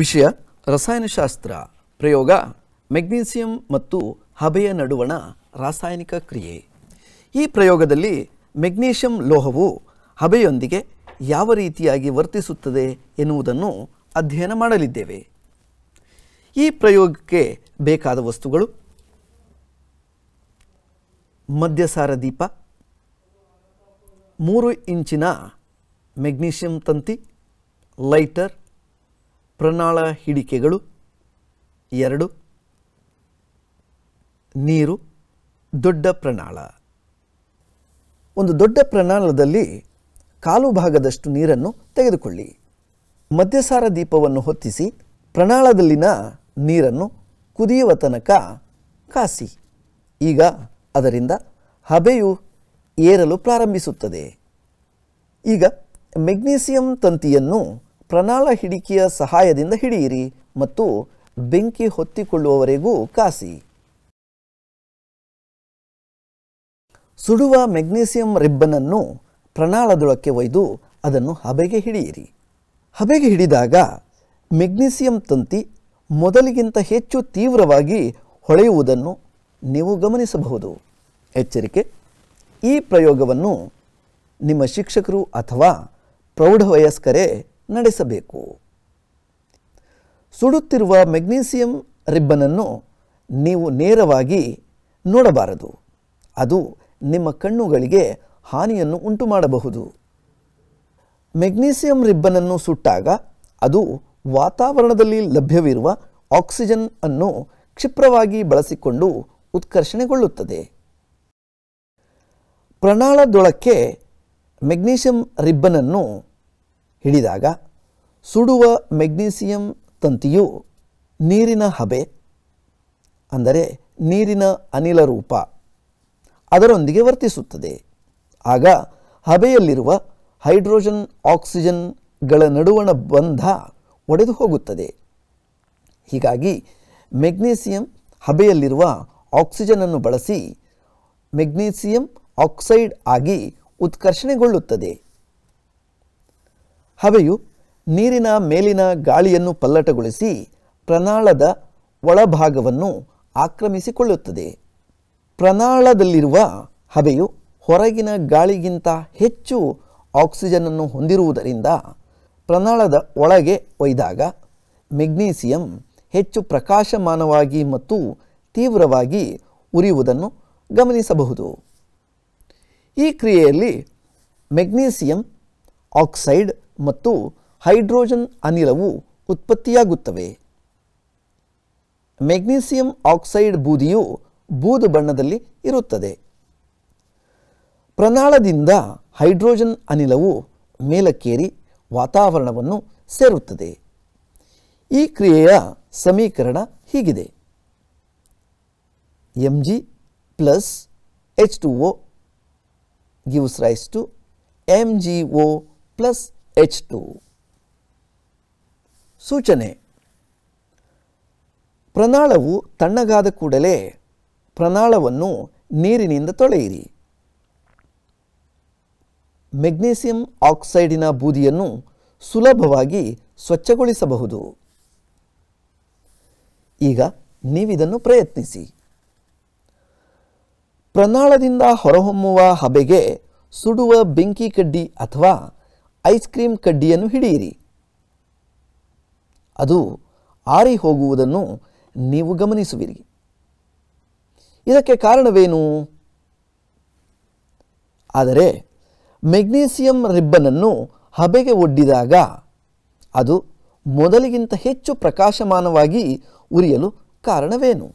ವಿಷಯ ರಸಾಯನಶಾಸ್ತ್ರ ಪ್ರಯೋಗ ಮೆಗ್ನೀಸಿಯಂ ಮತ್ತು ಹಬೆಯ ನಡುವಣ ರಾಸಾಯನಿಕ ಕ್ರಿಯೆ ಈ ಪ್ರಯೋಗದಲ್ಲಿ ಮೆಗ್ನೀಷಿಯಂ ಲೋಹವು ಹಬೆಯೊಂದಿಗೆ ಯಾವ ರೀತಿಯಾಗಿ ವರ್ತಿಸುತ್ತದೆ ಎನ್ನುವುದನ್ನು ಅಧ್ಯಯನ ಮಾಡಲಿದ್ದೇವೆ ಈ ಪ್ರಯೋಗಕ್ಕೆ ಬೇಕಾದ ವಸ್ತುಗಳು ಮದ್ಯಸಾರ ದೀಪ ಮೂರು ಇಂಚಿನ ಮೆಗ್ನೀಷಿಯಂ ತಂತಿ ಲೈಟರ್ ಪ್ರಣಾಳ ಹಿಡಿಕೆಗಳು ಎರಡು ನೀರು ದೊಡ್ಡ ಪ್ರಣಾಳ ಒಂದು ದೊಡ್ಡ ಪ್ರಣಾಳದಲ್ಲಿ ಕಾಲು ಭಾಗದಷ್ಟು ನೀರನ್ನು ತೆಗೆದುಕೊಳ್ಳಿ ಮದ್ಯಸಾರ ದೀಪವನ್ನು ಹೊತ್ತಿಸಿ ಪ್ರಣಾಳದಲ್ಲಿನ ನೀರನ್ನು ಕುದಿಯುವ ತನಕ ಕಾಸಿ ಈಗ ಅದರಿಂದ ಹಬೆಯು ಏರಲು ಪ್ರಾರಂಭಿಸುತ್ತದೆ ಈಗ ಮೆಗ್ನೀಸಿಯಂ ತಂತಿಯನ್ನು ಪ್ರಣಾಳ ಹಿಡಿಕೆಯ ಸಹಾಯದಿಂದ ಹಿಡಿಯಿರಿ ಮತ್ತು ಬೆಂಕಿ ಹೊತ್ತಿಕೊಳ್ಳುವವರೆಗೂ ಕಾಸಿ ಸುಡುವ ಮೆಗ್ನೀಸಿಯಂ ರಿಬ್ಬನನ್ನು ಪ್ರನಾಳದೊಳಕ್ಕೆ ಒಯ್ದು ಅದನ್ನು ಹಬೆಗೆ ಹಿಡಿಯಿರಿ ಹಬೆಗೆ ಹಿಡಿದಾಗ ಮೆಗ್ನೀಸಿಯಂ ತಂತಿ ಮೊದಲಿಗಿಂತ ಹೆಚ್ಚು ತೀವ್ರವಾಗಿ ಹೊಳೆಯುವುದನ್ನು ನೀವು ಗಮನಿಸಬಹುದು ಎಚ್ಚರಿಕೆ ಈ ಪ್ರಯೋಗವನ್ನು ನಿಮ್ಮ ಶಿಕ್ಷಕರು ಅಥವಾ ಪ್ರೌಢವಯಸ್ಕರೇ ನಡೆಸಬೇಕು ಸುಡುತ್ತಿರುವ ಮೆಗ್ನೀಸಿಯಂ ರಿಬ್ಬನನ್ನು ನೀವು ನೇರವಾಗಿ ನೋಡಬಾರದು ಅದು ನಿಮ್ಮ ಕಣ್ಣುಗಳಿಗೆ ಹಾನಿಯನ್ನು ಉಂಟು ಮಾಡಬಹುದು ಮೆಗ್ನೀಸಿಯಂ ರಿಬ್ಬನನ್ನು ಸುಟ್ಟಾಗ ಅದು ವಾತಾವರಣದಲ್ಲಿ ಲಭ್ಯವಿರುವ ಆಕ್ಸಿಜನ್ ಅನ್ನು ಕ್ಷಿಪ್ರವಾಗಿ ಬಳಸಿಕೊಂಡು ಉತ್ಕರ್ಷಣೆಗೊಳ್ಳುತ್ತದೆ ಪ್ರಣಾಳದೊಳಕ್ಕೆ ಮೆಗ್ನೀಸಿಯಂ ರಿಬ್ಬನನ್ನು ಹಿಡಿದಾಗ ಸುಡುವ ಮೆಗ್ನೀಸಿಯಂ ತಂತಿಯು ನೀರಿನ ಹಬೆ ಅಂದರೆ ನೀರಿನ ಅನಿಲ ರೂಪ ಅದರೊಂದಿಗೆ ವರ್ತಿಸುತ್ತದೆ ಆಗ ಹಬೆಯಲ್ಲಿರುವ ಹೈಡ್ರೋಜನ್ ಆಕ್ಸಿಜನ್ಗಳ ನಡುವಣ ಬಂಧ ಒಡೆದು ಹೋಗುತ್ತದೆ ಹೀಗಾಗಿ ಮೆಗ್ನೀಸಿಯಂ ಹಬೆಯಲ್ಲಿರುವ ಆಕ್ಸಿಜನನ್ನು ಬಳಸಿ ಮೆಗ್ನೀಸಿಯಂ ಆಕ್ಸೈಡ್ ಆಗಿ ಉತ್ಕರ್ಷಣೆಗೊಳ್ಳುತ್ತದೆ ಹವೆಯು ನೀರಿನ ಮೇಲಿನ ಗಾಳಿಯನ್ನು ಪಲ್ಲಟಗೊಳಿಸಿ ಪ್ರನಾಳದ ಒಳಭಾಗವನ್ನು ಆಕ್ರಮಿಸಿಕೊಳ್ಳುತ್ತದೆ ಪ್ರನಾಳದಲ್ಲಿರುವ ಹವೆಯು ಹೊರಗಿನ ಗಾಳಿಗಿಂತ ಹೆಚ್ಚು ಆಕ್ಸಿಜನನ್ನು ಹೊಂದಿರುವುದರಿಂದ ಪ್ರನಾಳದ ಒಳಗೆ ಒಯ್ದಾಗ ಮೆಗ್ನೀಸಿಯಂ ಹೆಚ್ಚು ಪ್ರಕಾಶಮಾನವಾಗಿ ಮತ್ತು ತೀವ್ರವಾಗಿ ಉರಿಯುವುದನ್ನು ಗಮನಿಸಬಹುದು ಈ ಕ್ರಿಯೆಯಲ್ಲಿ ಮೆಗ್ನೀಸಿಯಂ ಆಕ್ಸೈಡ್ ಮತ್ತು ಹೈಡ್ರೋಜನ್ ಅನಿಲವು ಉತ್ಪತ್ತಿಯಾಗುತ್ತವೆ ಮೆಗ್ನೀಸಿಯಂ ಆಕ್ಸೈಡ್ ಬೂದಿಯು ಬೂದು ಬಣ್ಣದಲ್ಲಿ ಇರುತ್ತದೆ ಪ್ರನಾಳದಿಂದ ಹೈಡ್ರೋಜನ್ ಅನಿಲವು ಮೇಲಕ್ಕೇರಿ ವಾತಾವರಣವನ್ನು ಸೇರುತ್ತದೆ ಈ ಕ್ರಿಯೆಯ ಸಮೀಕರಣ ಹೀಗಿದೆ M G plus H two O gives rise to M G O plus H two ಸೂಚನೆ ಪ್ರನಾಳವು ತಣ್ಣಗಾದ ಕೂಡಲೇ ಪ್ರನಾಳವನ್ನು ನೀರಿನಿಂದ ತೊಳೆಯಿರಿ ಮೆಗ್ನೀಸಿಯಂ ಆಕ್ಸೈಡಿನ ಬೂದಿಯನ್ನು ಸುಲಭವಾಗಿ ಸ್ವಚ್ಛಗೊಳಿಸಬಹುದು ಈಗ ನೀವಿದನ್ನು ಪ್ರಯತ್ನಿಸಿ ಪ್ರನಾಳದಿಂದ ಹೊರಹೊಮ್ಮುವ ಹಬೆಗೆ ಸುಡುವ ಬೆಂಕಿ ಕಡ್ಡಿ ಅಥವಾ ಐಸ್ ಕ್ರೀಮ್ ಕಡ್ಡಿಯನ್ನು ಹಿಡಿಯಿರಿ ಅದು ಆರಿ ಹೋಗುವುದನ್ನು ನೀವು ಗಮನಿಸುವಿರಿ ಇದಕ್ಕೆ ಕಾರಣವೇನು ಆದರೆ ಮೆಗ್ನೀಸಿಯಂ ರಿಬ್ಬನನ್ನು ಹಬೆಗೆ ಒಡ್ಡಿದಾಗ ಅದು ಮೊದಲಿಗಿಂತ ಹೆಚ್ಚು ಪ್ರಕಾಶಮಾನವಾಗಿ ಉರಿಯಲು ಕಾರಣವೇನು